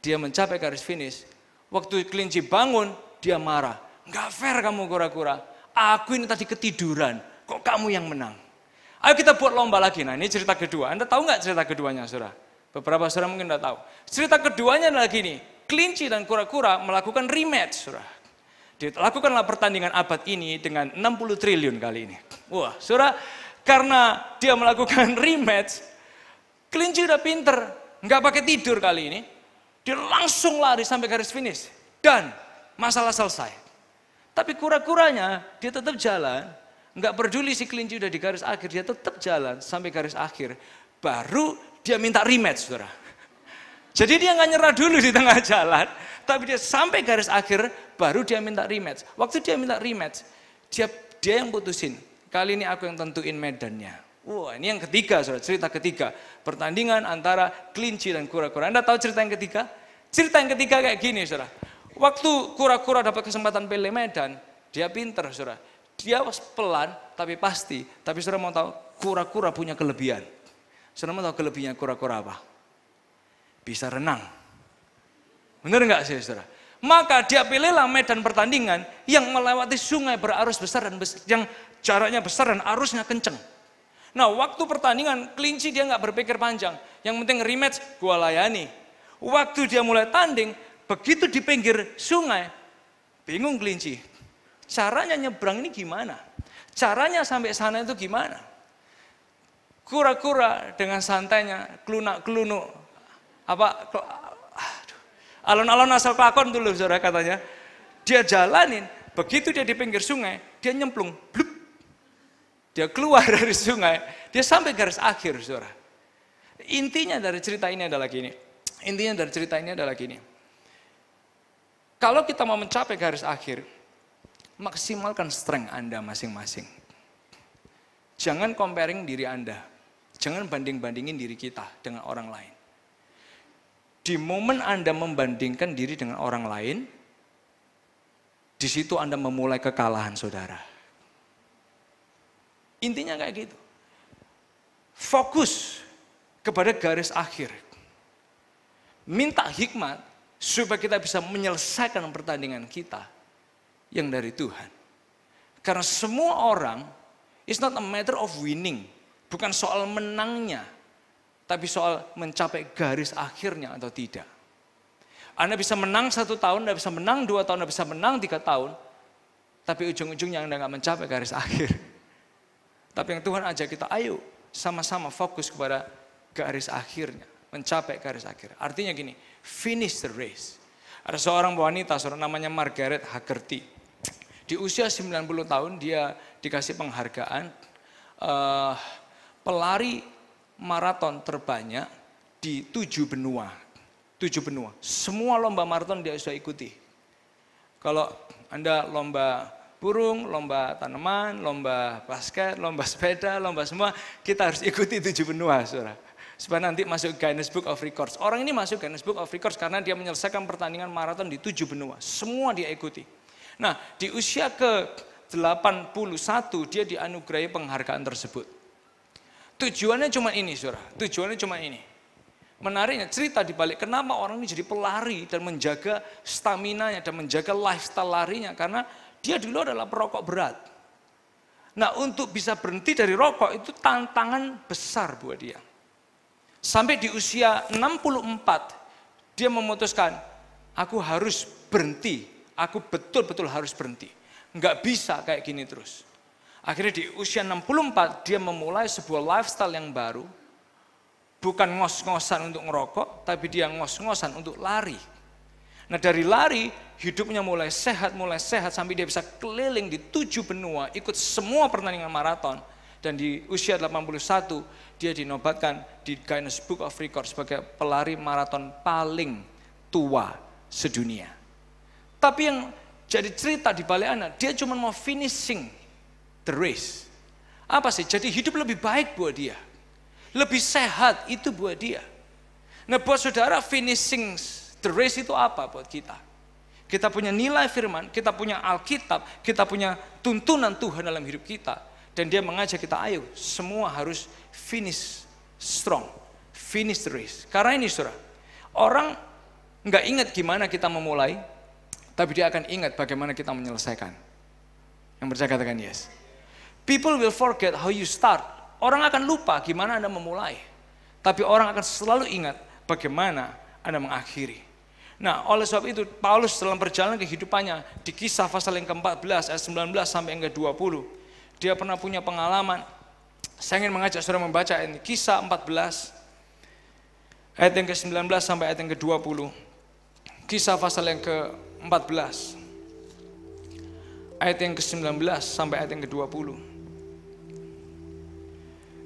Dia mencapai garis finish. Waktu kelinci bangun, dia marah. Enggak fair kamu kura-kura. Aku ini tadi ketiduran. Kok kamu yang menang? Ayo kita buat lomba lagi. Nah ini cerita kedua. Anda tahu nggak cerita keduanya saudara? Beberapa saudara mungkin tidak tahu. Cerita keduanya adalah gini. Kelinci dan kura-kura melakukan rematch saudara. Dilakukanlah pertandingan abad ini dengan 60 triliun kali ini. Wah saudara, karena dia melakukan rematch, Kelinci udah pinter, nggak pakai tidur kali ini. Dia langsung lari sampai garis finish. Dan masalah selesai. Tapi kura-kuranya dia tetap jalan. Nggak peduli si kelinci udah di garis akhir, dia tetap jalan sampai garis akhir. Baru dia minta rematch, saudara. Jadi dia nggak nyerah dulu di tengah jalan, tapi dia sampai garis akhir baru dia minta rematch. Waktu dia minta rematch, dia dia yang putusin. Kali ini aku yang tentuin medannya. Wah, ini yang ketiga, saudara. Cerita ketiga. Pertandingan antara kelinci dan kura-kura. Anda tahu cerita yang ketiga? Cerita yang ketiga kayak gini, saudara. Waktu kura-kura dapat kesempatan pilih Medan, dia pinter, saudara. Dia pelan, tapi pasti. Tapi saudara mau tahu, kura-kura punya kelebihan. Saudara mau tahu kelebihannya kura-kura apa? Bisa renang. Benar nggak sih, saudara? Maka dia pilihlah medan pertandingan yang melewati sungai berarus besar dan bes yang jaraknya besar dan arusnya kenceng. Nah waktu pertandingan kelinci dia nggak berpikir panjang. Yang penting rematch gue layani. Waktu dia mulai tanding, begitu di pinggir sungai, bingung kelinci. Caranya nyebrang ini gimana? Caranya sampai sana itu gimana? Kura-kura dengan santainya, kelunak-kelunuk, apa, alon-alon asal pakon dulu saudara katanya. Dia jalanin, begitu dia di pinggir sungai, dia nyemplung, blup, dia keluar dari sungai, dia sampai garis akhir, saudara. Intinya dari cerita ini adalah gini. Intinya dari cerita ini adalah gini. Kalau kita mau mencapai garis akhir, maksimalkan strength Anda masing-masing. Jangan comparing diri Anda. Jangan banding-bandingin diri kita dengan orang lain. Di momen Anda membandingkan diri dengan orang lain, di situ Anda memulai kekalahan saudara. Intinya kayak gitu. Fokus kepada garis akhir. Minta hikmat supaya kita bisa menyelesaikan pertandingan kita yang dari Tuhan. Karena semua orang it's not a matter of winning, bukan soal menangnya, tapi soal mencapai garis akhirnya atau tidak. Anda bisa menang satu tahun, Anda bisa menang dua tahun, Anda bisa menang tiga tahun, tapi ujung-ujungnya Anda nggak mencapai garis akhir. Tapi yang Tuhan ajak kita, ayo sama-sama fokus kepada garis akhirnya. Mencapai garis akhir. Artinya gini, finish the race. Ada seorang wanita, seorang namanya Margaret Hagerty. Di usia 90 tahun dia dikasih penghargaan uh, pelari maraton terbanyak di tujuh benua. Tujuh benua. Semua lomba maraton dia sudah ikuti. Kalau Anda lomba burung, lomba tanaman, lomba basket, lomba sepeda, lomba semua. Kita harus ikuti tujuh benua, saudara. Supaya nanti masuk Guinness Book of Records. Orang ini masuk Guinness Book of Records karena dia menyelesaikan pertandingan maraton di tujuh benua. Semua dia ikuti. Nah, di usia ke 81 dia dianugerahi penghargaan tersebut. Tujuannya cuma ini, saudara. Tujuannya cuma ini menariknya cerita dibalik kenapa orang ini jadi pelari dan menjaga stamina dan menjaga lifestyle larinya karena dia dulu adalah perokok berat. Nah untuk bisa berhenti dari rokok itu tantangan besar buat dia. Sampai di usia 64, dia memutuskan, aku harus berhenti, aku betul-betul harus berhenti. Enggak bisa kayak gini terus. Akhirnya di usia 64 dia memulai sebuah lifestyle yang baru. Bukan ngos-ngosan untuk ngerokok, tapi dia ngos-ngosan untuk lari. Nah dari lari hidupnya mulai sehat, mulai sehat sampai dia bisa keliling di tujuh benua, ikut semua pertandingan maraton. Dan di usia 81 dia dinobatkan di Guinness Book of Records sebagai pelari maraton paling tua sedunia. Tapi yang jadi cerita di balik anak, dia cuma mau finishing the race. Apa sih? Jadi hidup lebih baik buat dia. Lebih sehat itu buat dia. Nah buat saudara finishing The race itu apa buat kita? Kita punya nilai firman, kita punya Alkitab, kita punya tuntunan Tuhan dalam hidup kita. Dan dia mengajak kita, ayo semua harus finish strong, finish the race. Karena ini surah, orang nggak ingat gimana kita memulai, tapi dia akan ingat bagaimana kita menyelesaikan. Yang percaya katakan yes. People will forget how you start. Orang akan lupa gimana Anda memulai. Tapi orang akan selalu ingat bagaimana Anda mengakhiri. Nah, oleh sebab itu Paulus dalam perjalanan kehidupannya di kisah pasal yang ke-14 ayat 19 sampai yang ke-20, dia pernah punya pengalaman. Saya ingin mengajak saudara membaca ini kisah 14 ayat yang ke-19 sampai ayat yang ke-20. Kisah pasal yang ke-14 ayat yang ke-19 sampai ayat yang ke-20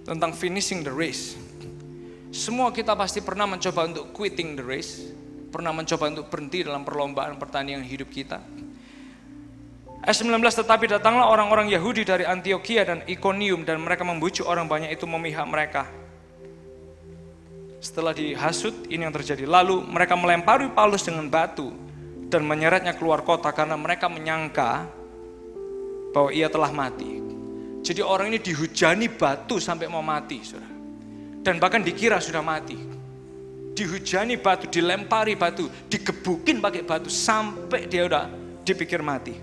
tentang finishing the race. Semua kita pasti pernah mencoba untuk quitting the race, pernah mencoba untuk berhenti dalam perlombaan pertanian hidup kita. Ayat 19 tetapi datanglah orang-orang Yahudi dari Antioquia dan Ikonium dan mereka membujuk orang banyak itu memihak mereka. Setelah dihasut ini yang terjadi. Lalu mereka melempari Paulus dengan batu dan menyeretnya keluar kota karena mereka menyangka bahwa ia telah mati. Jadi orang ini dihujani batu sampai mau mati, saudara. Dan bahkan dikira sudah mati dihujani batu, dilempari batu, digebukin pakai batu sampai dia udah dipikir mati.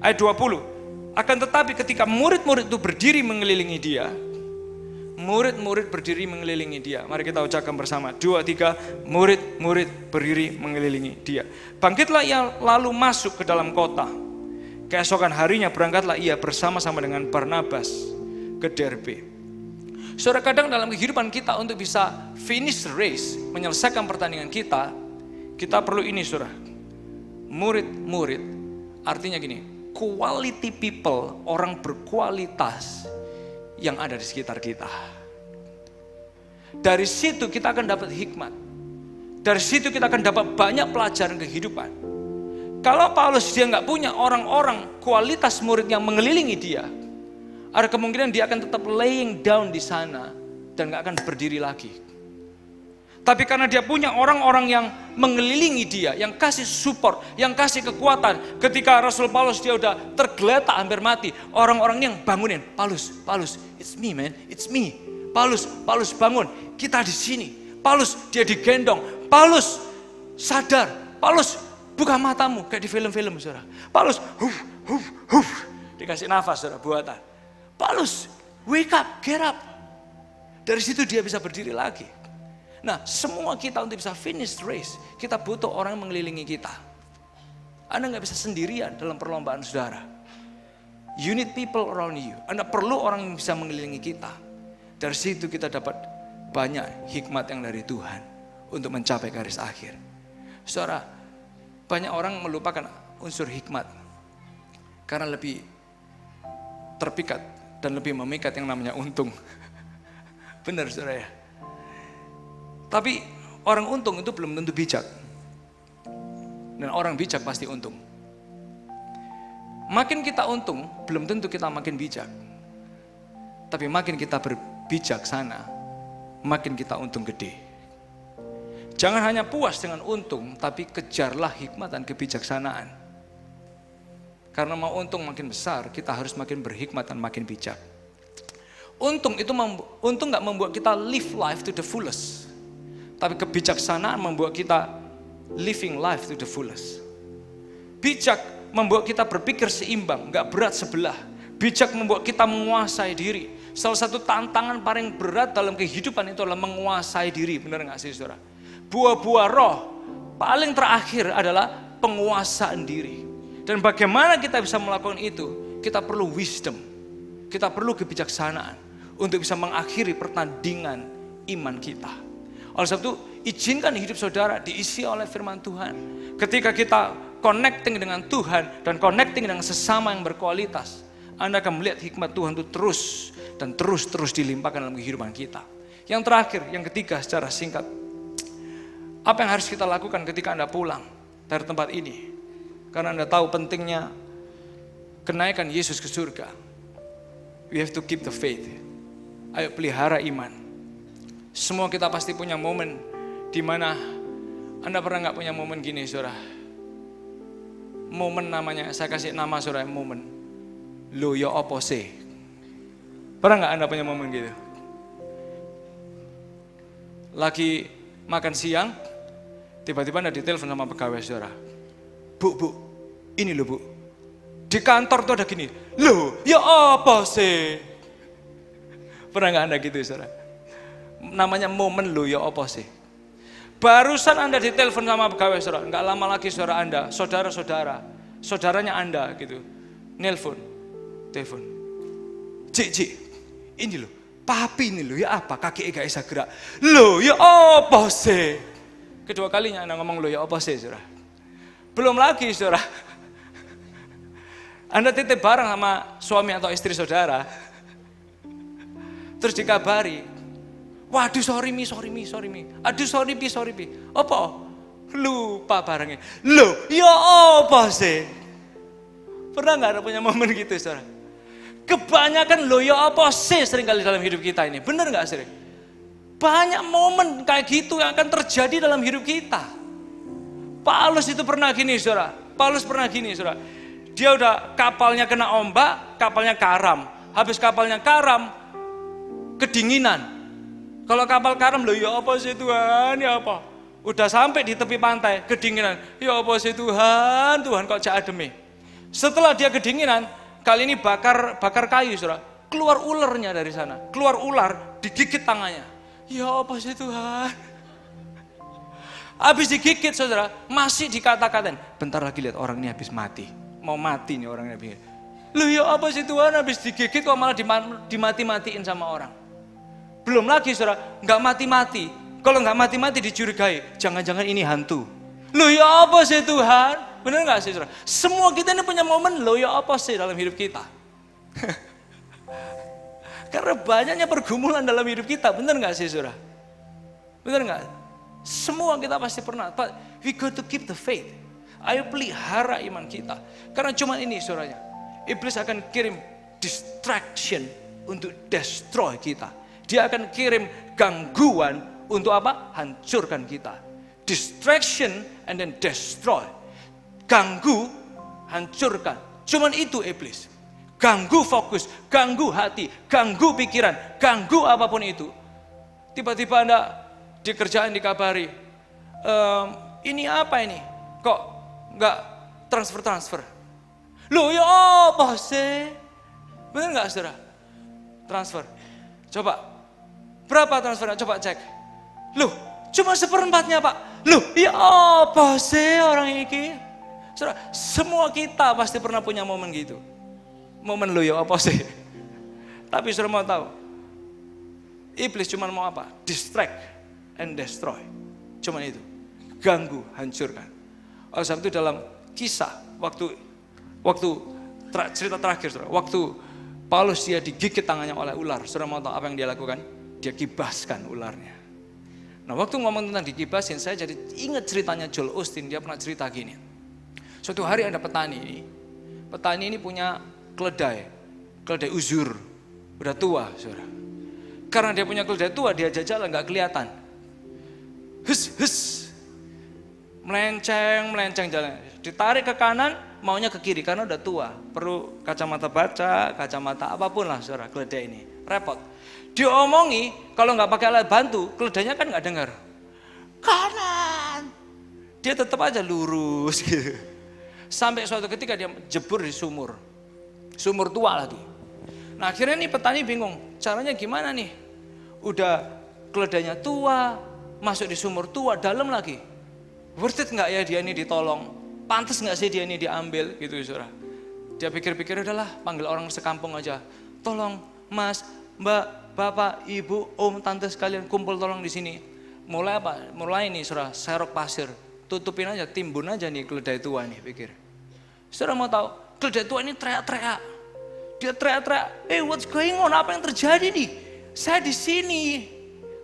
Ayat 20. Akan tetapi ketika murid-murid itu berdiri mengelilingi dia, murid-murid berdiri mengelilingi dia. Mari kita ucapkan bersama. Dua, tiga, murid-murid berdiri mengelilingi dia. Bangkitlah ia lalu masuk ke dalam kota. Keesokan harinya berangkatlah ia bersama-sama dengan Barnabas ke Derbe. Saudara kadang dalam kehidupan kita untuk bisa finish race, menyelesaikan pertandingan kita, kita perlu ini saudara. Murid-murid, artinya gini, quality people, orang berkualitas yang ada di sekitar kita. Dari situ kita akan dapat hikmat. Dari situ kita akan dapat banyak pelajaran kehidupan. Kalau Paulus dia nggak punya orang-orang kualitas murid yang mengelilingi dia, ada kemungkinan dia akan tetap laying down di sana dan nggak akan berdiri lagi. Tapi karena dia punya orang-orang yang mengelilingi dia, yang kasih support, yang kasih kekuatan. Ketika Rasul Paulus dia udah tergeletak hampir mati, orang-orang yang bangunin, Paulus, Paulus, it's me man, it's me. Paulus, Paulus bangun, kita di sini. Paulus dia digendong, Paulus sadar, Paulus buka matamu kayak di film-film saudara. Paulus, huf, huf, huf, dikasih nafas saudara buatan. Paulus, wake up, get up. Dari situ dia bisa berdiri lagi. Nah, semua kita untuk bisa finish race, kita butuh orang yang mengelilingi kita. Anda nggak bisa sendirian dalam perlombaan saudara. You need people around you. Anda perlu orang yang bisa mengelilingi kita. Dari situ kita dapat banyak hikmat yang dari Tuhan untuk mencapai garis akhir. Saudara, banyak orang melupakan unsur hikmat karena lebih terpikat dan lebih memikat yang namanya untung. Benar saudara ya. Tapi orang untung itu belum tentu bijak. Dan orang bijak pasti untung. Makin kita untung, belum tentu kita makin bijak. Tapi makin kita sana, makin kita untung gede. Jangan hanya puas dengan untung, tapi kejarlah hikmat dan kebijaksanaan. Karena mau untung makin besar, kita harus makin berhikmat dan makin bijak. Untung itu untung nggak membuat kita live life to the fullest. Tapi kebijaksanaan membuat kita living life to the fullest. Bijak membuat kita berpikir seimbang, nggak berat sebelah. Bijak membuat kita menguasai diri. Salah satu tantangan paling berat dalam kehidupan itu adalah menguasai diri. Benar nggak sih saudara? Buah-buah roh paling terakhir adalah penguasaan diri. Dan bagaimana kita bisa melakukan itu? Kita perlu wisdom. Kita perlu kebijaksanaan untuk bisa mengakhiri pertandingan iman kita. Oleh sebab itu, izinkan hidup saudara diisi oleh firman Tuhan. Ketika kita connecting dengan Tuhan dan connecting dengan sesama yang berkualitas, Anda akan melihat hikmat Tuhan itu terus dan terus-terus dilimpahkan dalam kehidupan kita. Yang terakhir, yang ketiga secara singkat. Apa yang harus kita lakukan ketika Anda pulang dari tempat ini? Karena Anda tahu pentingnya kenaikan Yesus ke surga. We have to keep the faith. Ayo pelihara iman. Semua kita pasti punya momen di mana Anda pernah nggak punya momen gini, saudara? Momen namanya, saya kasih nama saudara momen. Lo yo opo sih? Pernah nggak Anda punya momen gitu? Lagi makan siang, tiba-tiba Anda ditelepon sama pegawai saudara Bu, bu, ini loh bu. Di kantor tuh ada gini, loh ya apa sih? Pernah nggak anda gitu saudara? Namanya momen loh ya apa sih? Barusan Anda ditelepon sama pegawai saudara, nggak lama lagi saudara Anda, saudara-saudara, saudaranya Anda gitu, nelpon, telepon. Cik, cik, ini loh, papi ini loh, ya apa, kaki e gak bisa gerak. Loh, ya apa sih? Kedua kalinya Anda ngomong loh, ya apa sih saudara? Belum lagi saudara. Anda titip barang sama suami atau istri saudara. Terus dikabari. Waduh sorry mi, sorry mi, sorry mi. Aduh sorry bi, sorry bi. Apa? Lupa barangnya. Loh, ya apa sih? Pernah nggak ada punya momen gitu saudara? Kebanyakan lo ya apa sih sering kali dalam hidup kita ini? Bener nggak sering? Banyak momen kayak gitu yang akan terjadi dalam hidup kita. Paulus itu pernah gini saudara. Paulus pernah gini saudara. Dia udah kapalnya kena ombak, kapalnya karam. Habis kapalnya karam, kedinginan. Kalau kapal karam loh ya apa sih Tuhan ya apa? Udah sampai di tepi pantai, kedinginan. Ya apa sih Tuhan, Tuhan kok jahat demi. Setelah dia kedinginan, kali ini bakar bakar kayu saudara. Keluar ularnya dari sana, keluar ular digigit tangannya. Ya apa sih Tuhan? Habis digigit saudara, masih dikata-katain. Bentar lagi lihat orang ini habis mati. Mau mati nih orang ini. Lu ya apa sih Tuhan habis digigit kok malah dimati-matiin sama orang. Belum lagi saudara, nggak mati-mati. Kalau nggak mati-mati dicurigai, jangan-jangan ini hantu. Lu ya apa sih Tuhan? Bener nggak sih saudara? Semua kita ini punya momen loyo ya apa sih dalam hidup kita. Karena banyaknya pergumulan dalam hidup kita, bener nggak sih saudara? Bener nggak? Semua kita pasti pernah. But we got to keep the faith. Ayo pelihara iman kita. Karena cuma ini suaranya. Iblis akan kirim distraction untuk destroy kita. Dia akan kirim gangguan untuk apa? Hancurkan kita. Distraction and then destroy. Ganggu, hancurkan. Cuman itu iblis. Ganggu fokus, ganggu hati, ganggu pikiran, ganggu apapun itu. Tiba-tiba Anda di kerjaan dikabari, ehm, ini apa ini? Kok nggak transfer-transfer? lu ya apa sih? Bener nggak saudara? Transfer. Coba, berapa transfer Coba cek. lu cuma seperempatnya pak. lu ya apa sih orang ini? Saudara, semua kita pasti pernah punya momen gitu. Momen lu ya apa sih? Tapi saudara mau tahu, Iblis cuma mau apa? Distract and destroy. Cuman itu. Ganggu, hancurkan. Oleh sebab itu dalam kisah waktu waktu cerita terakhir saudara, waktu Paulus dia digigit tangannya oleh ular. Saudara mau tahu apa yang dia lakukan? Dia kibaskan ularnya. Nah waktu ngomong tentang dikibasin, saya jadi ingat ceritanya Joel Austin. Dia pernah cerita gini. Suatu hari ada petani ini. Petani ini punya keledai. Keledai uzur. Udah tua, saudara. Karena dia punya keledai tua, dia jajal nggak kelihatan hus hus melenceng melenceng jalan ditarik ke kanan maunya ke kiri karena udah tua perlu kacamata baca kacamata apapun lah suara keledai ini repot diomongi kalau nggak pakai alat bantu keledainya kan nggak dengar kanan dia tetap aja lurus gitu sampai suatu ketika dia jebur di sumur sumur tua lagi nah akhirnya nih petani bingung caranya gimana nih udah keledainya tua masuk di sumur tua dalam lagi. Worth it nggak ya dia ini ditolong? Pantas nggak sih dia ini diambil gitu saudara? Dia pikir-pikir adalah panggil orang sekampung aja. Tolong mas, mbak, bapak, ibu, om, tante sekalian kumpul tolong di sini. Mulai apa? Mulai ini saudara serok pasir. Tutupin aja, timbun aja nih keledai tua nih pikir. Saudara mau tahu, keledai tua ini teriak-teriak. Dia teriak-teriak, eh hey, what's going on? Apa yang terjadi nih? Saya di sini,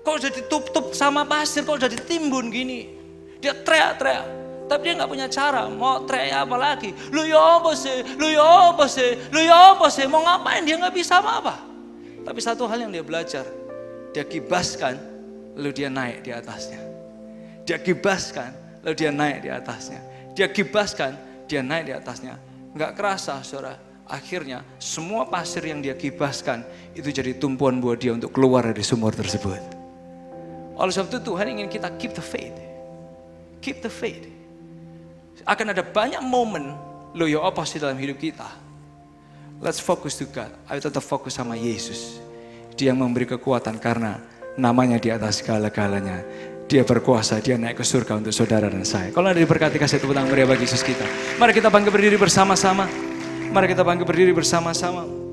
Kok sudah ditutup sama pasir, kok sudah ditimbun gini. Dia teriak-teriak. Tapi dia nggak punya cara, mau teriak ya apa lagi. Lu ya apa sih, lu ya apa sih, lu ya apa sih, mau ngapain dia nggak bisa apa-apa. Tapi satu hal yang dia belajar, dia kibaskan, lalu dia naik di atasnya. Dia kibaskan, lalu dia naik di atasnya. Dia kibaskan, dia naik di atasnya. Nggak kerasa, saudara. Akhirnya semua pasir yang dia kibaskan itu jadi tumpuan buat dia untuk keluar dari sumur tersebut. Oleh sebab itu Tuhan ingin kita keep the faith. Keep the faith. Akan ada banyak momen lo ya apa sih dalam hidup kita. Let's focus to God. Ayo tetap fokus sama Yesus. Dia yang memberi kekuatan karena namanya di atas segala-galanya. Dia berkuasa, dia naik ke surga untuk saudara dan saya. Kalau Anda diberkati, kasih Tuhan tangan meriah bagi Yesus kita. Mari kita bangga berdiri bersama-sama. Mari kita bangga berdiri bersama-sama.